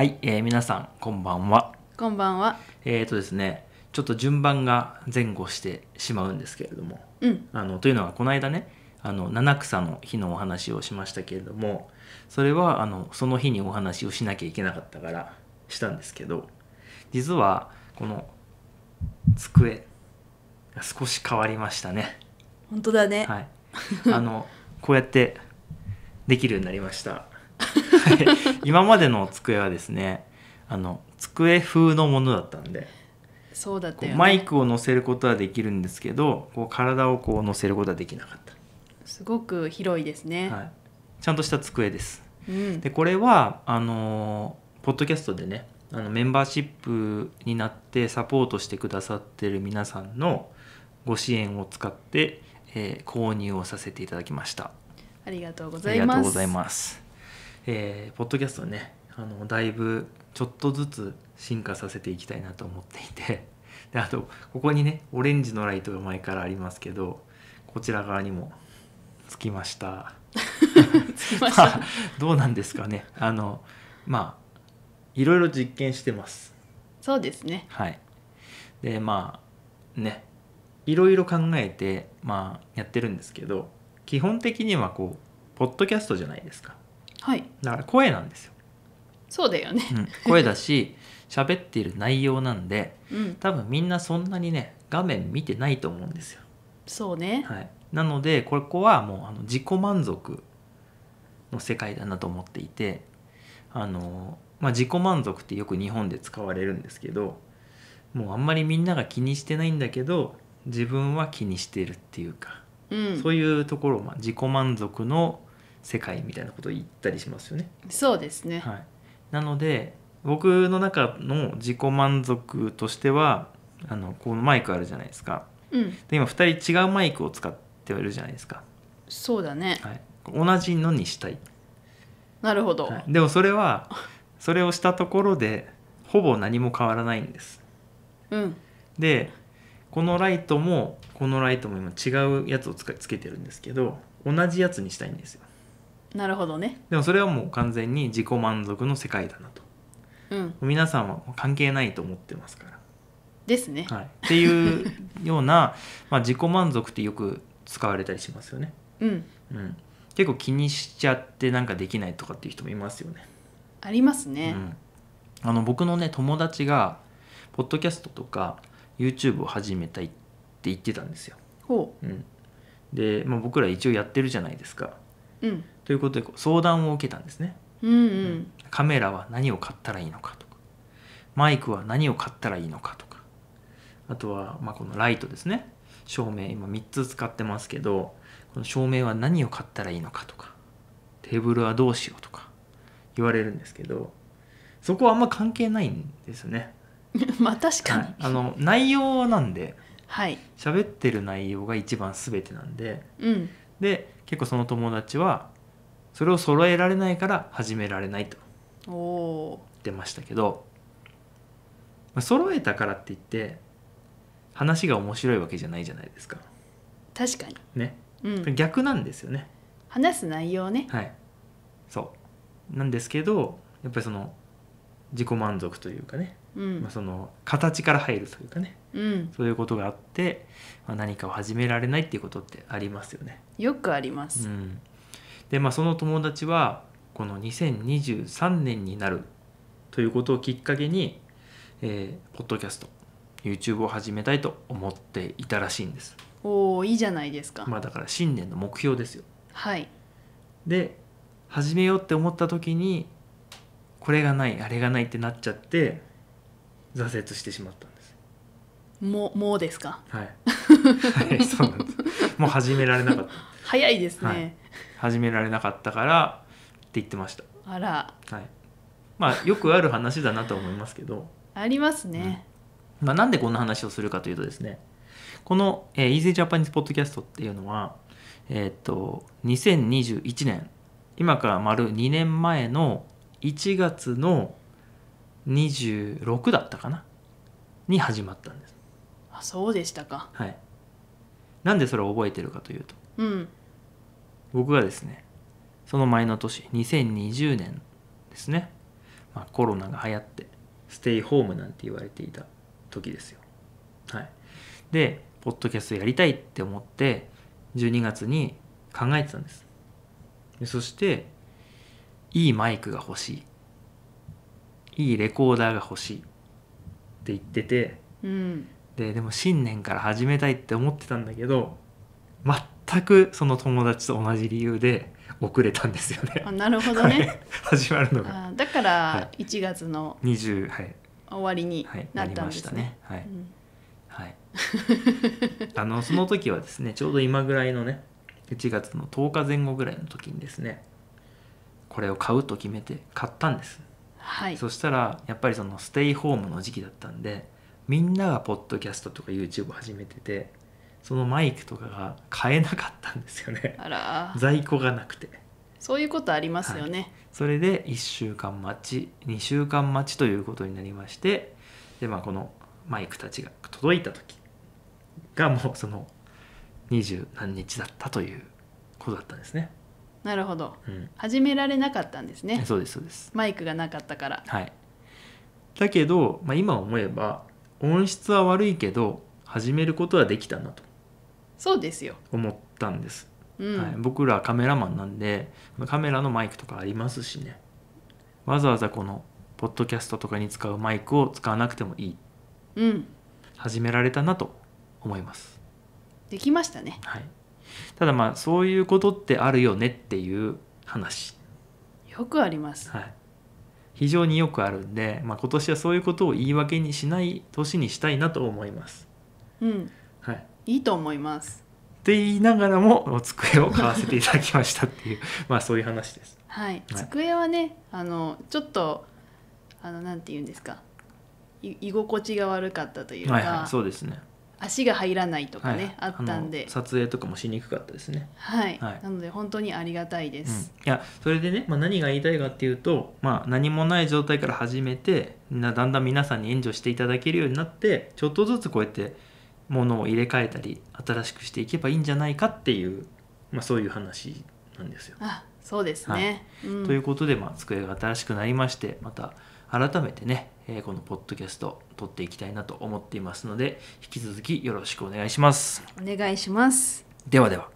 はい、えー、皆さんこんばんは。こんばんは。えっ、ー、とですね、ちょっと順番が前後してしまうんですけれども、うん、あのというのはこの間ね、あの七草の日のお話をしましたけれども、それはあのその日にお話をしなきゃいけなかったからしたんですけど、実はこの机が少し変わりましたね。本当だね。はい。あのこうやってできるようになりました。今までの机はですねあの机風のものだったんでそうだった、ね、マイクを乗せることはできるんですけどこう体をこう乗せることはできなかったすごく広いですね、はい、ちゃんとした机です、うん、でこれはあのポッドキャストでねあのメンバーシップになってサポートしてくださってる皆さんのご支援を使って、えー、購入をさせていただきましたありがとうございますえー、ポッドキャストねあのだいぶちょっとずつ進化させていきたいなと思っていてであとここにねオレンジのライトが前からありますけどこちら側にもつきました。つきました、まあ、どうなんですかねあのまあいろいろ実験してます。そうですねはいでまあねいろいろ考えて、まあ、やってるんですけど基本的にはこうポッドキャストじゃないですかはい、だから声なんですよそうだよね、うん、声だし 喋っている内容なんで、多分みんなそんなにね画面見てないと思うんですよそうね、はい、なのでここはもうあの自己満足の世界だなと思っていてあの、まあ、自己満足ってよく日本で使われるんですけどもうあんまりみんなが気にしてないんだけど自分は気にしてるっていうか、うん、そういうところ、まあ、自己満足の世界みたいなことを言ったりしますよね。そうですね、はい、なので僕の中の自己満足としてはあのこのマイクあるじゃないですか、うん、で今2人違うマイクを使ってはいるじゃないですかそうだね、はい、同じのにしたいなるほど、はい、でもそれはそれをしたところでほぼ何も変わらないんです、うん、でこのライトもこのライトも今違うやつをつけてるんですけど同じやつにしたいんですよなるほどねでもそれはもう完全に自己満足の世界だなと、うん、皆さんは関係ないと思ってますからですね、はい、っていうような まあ自己満足ってよく使われたりしますよね、うんうん、結構気にしちゃってなんかできないとかっていう人もいますよね、ありますね、うん、あの僕のね友達がポッドキャストとか YouTube を始めたいって言ってたんですよ、ほうんで、まあ、僕ら一応やってるじゃないですかうんということで相談を受けたんですね、うんうん、カメラは何を買ったらいいのかとかマイクは何を買ったらいいのかとかあとは、まあ、このライトですね照明今3つ使ってますけどこの照明は何を買ったらいいのかとかテーブルはどうしようとか言われるんですけどそこはあんま関係ないんですよね まあ確かに、はい、あの内容なんではい喋ってる内容が一番全てなんで、うん、で結構その友達はそれを揃えられないから始められないと言ってましたけど、まあ、揃えたからって言って話が面白いわけじゃないじゃないですか確かにね、うん、逆なんですよね話す内容ねはいそうなんですけどやっぱりその自己満足というかね、うん、まあ、その形から入るというかね、うん、そういうことがあって、まあ、何かを始められないっていうことってありますよねよくあります、うんで、まあ、その友達はこの2023年になるということをきっかけに、えー、ポッドキャスト YouTube を始めたいと思っていたらしいんですおおいいじゃないですかまあだから新年の目標ですよはいで始めようって思った時にこれがないあれがないってなっちゃって挫折してしまったんですももうですかはい、はい、そうなんですもう始められなかった早いですね、はい、始められなかったからって言ってましたあら、はい、まあよくある話だなと思いますけどありますね、うん、まあ、なんでこんな話をするかというとですねこの、え Easy Japanese Podcast っていうのはえー、っと2021年今から丸2年前の1月の26だったかなに始まったんですあそうでしたかはいなんでそれを覚えてるかというと、うん、僕がですねその前の年2020年ですね、まあ、コロナが流行ってステイホームなんて言われていた時ですよはいでポッドキャストやりたいって思って12月に考えてたんですそしていいマイクが欲しいいいレコーダーが欲しいって言ってて、うん、ででも新年から始めたいって思ってたんだけど全くその友達と同じ理由で遅れたんですよね。あなるほどね、はい、始まるのが。だから1月の20、はい、終わりになったんですね。はい、ねはい、うんはい、あのその時はですねちょうど今ぐらいのね1月の10日前後ぐらいの時にですねこれを買うと決めて買ったんです。はい、そしたらやっぱりそのステイホームの時期だったんでみんながポッドキャストとか YouTube を始めててそのマイクとかが買えなかったんですよねあら在庫がなくてそういうことありますよね、はい、それで1週間待ち2週間待ちということになりましてでまあこのマイクたちが届いた時がもうその二十何日だったということだったんですねなるほど、うん、始められなかったんですねそうですそうですマイクがなかったからはいだけど、まあ、今思えば音質は悪いけど始めることはできたなとそうですよ思ったんです、うんはい、僕らカメラマンなんでカメラのマイクとかありますしねわざわざこのポッドキャストとかに使うマイクを使わなくてもいい、うん、始められたなと思いますできましたね、はい、ただまあそういうことってあるよねっていう話よくあります、はい、非常によくあるんで、まあ、今年はそういうことを言い訳にしない年にしたいなと思います、うんはい、いいと思いますって言いながらもお 机を買わせていただきましたっていうまあそういう話です。はい、机はねあのちょっとあのなんて言うんですか居心地が悪かったというか、はいはい、そうですね足が入らないとかね、はい、あったんで撮影とかもしにくかったですね、はい、はい、なので本当にありがたいです、うん、いやそれでね、まあ、何が言いたいかっていうと、まあ、何もない状態から始めてだんだん皆さんに援助していただけるようになってちょっとずつこうやってものを入れ替えたり新しくしていけばいいんじゃないかっていう、まあ、そういう話なんですよ。あそうですね、はいうん、ということで、まあ、机が新しくなりましてまた改めてね、えー、このポッドキャスト撮っていきたいなと思っていますので引き続きよろしくお願いします。お願いしますではでは